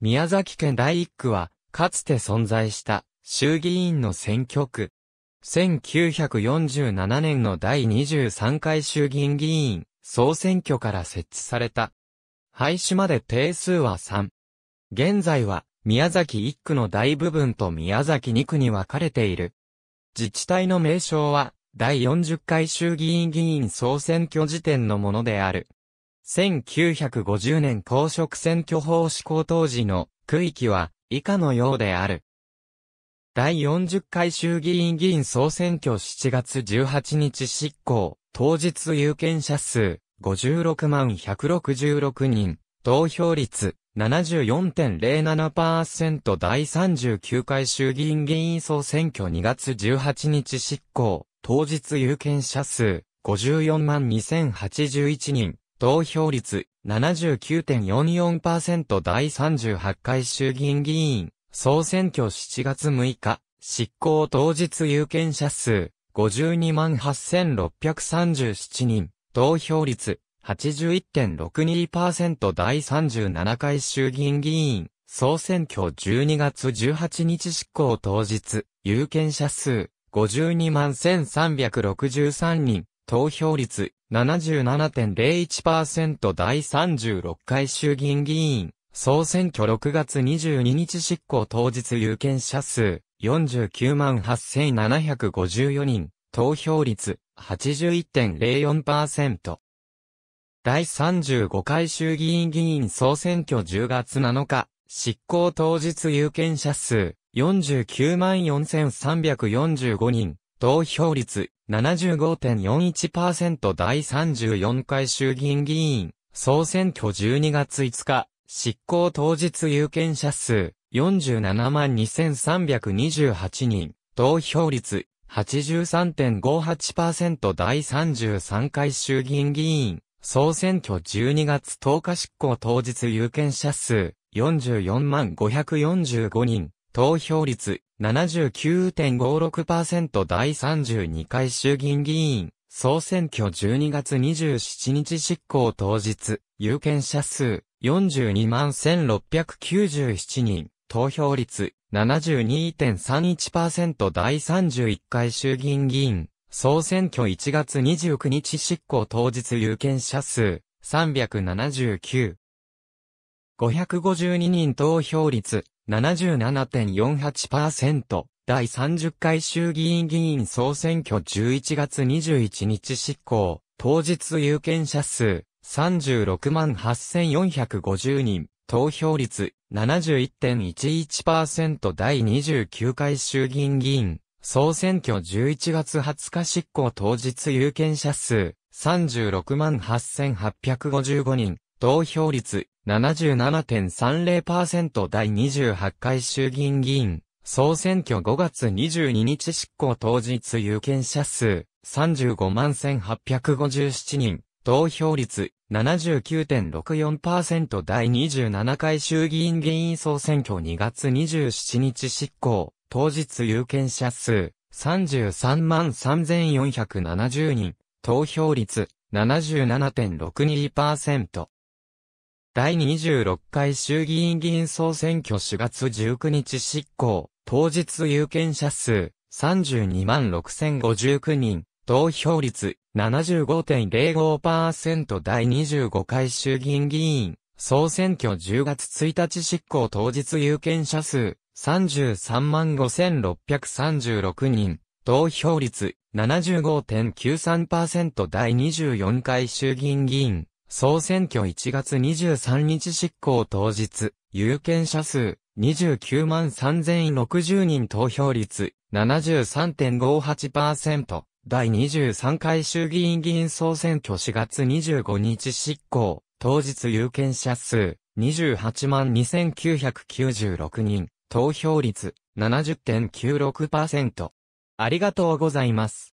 宮崎県第一区は、かつて存在した衆議院の選挙区。1947年の第23回衆議院議員総選挙から設置された。廃止まで定数は3。現在は宮崎1区の大部分と宮崎2区に分かれている。自治体の名称は第40回衆議院議員総選挙時点のものである。1950年公職選挙法施行当時の区域は以下のようである。第40回衆議院議員総選挙7月18日執行、当日有権者数56万166人、投票率74.07%第39回衆議院議員総選挙2月18日執行、当日有権者数54万2081人、投票率79.44%第38回衆議院議員、総選挙7月6日、執行当日有権者数、528,637人、投票率81.62%第37回衆議院議員、総選挙12月18日執行当日、有権者数52万1363人、投票率77.01%第36回衆議院議員、総選挙6月22日執行当日有権者数49万8754人、投票率81.04%。第35回衆議院議員総選挙10月7日、執行当日有権者数49万4345人、投票率75.41%第34回衆議院議員、総選挙12月5日、執行当日有権者数472,328人、投票率83.58%第33回衆議院議員、総選挙12月10日執行当日有権者数44万545人、投票率79.56%第32回衆議院議員、総選挙12月27日執行当日、有権者数42万1697人、投票率72.31%第31回衆議院議員、総選挙1月29日執行当日有権者数379。552人投票率77.48%、第30回衆議院議員総選挙11月21日執行、当日有権者数36万8450人、投票率71.11%第29回衆議院議員、総選挙11月20日執行当日有権者数36万8855人、投票率77.30%第28回衆議院議員、総選挙5月22日執行当日有権者数35万1857人、投票率79.64%第27回衆議院議員総選挙2月27日執行、当日有権者数33万3470人、投票率77.62%。第26回衆議院議員総選挙4月19日執行、当日有権者数32 6059人、投票率75.05%第25回衆議院議員、総選挙10月1日執行当日有権者数33 5636人、投票率75.93%第24回衆議院議員、総選挙1月23日執行当日、有権者数29万3060人投票率73.58%、第23回衆議院議員総選挙4月25日執行、当日有権者数28万2996人、投票率70.96%。ありがとうございます。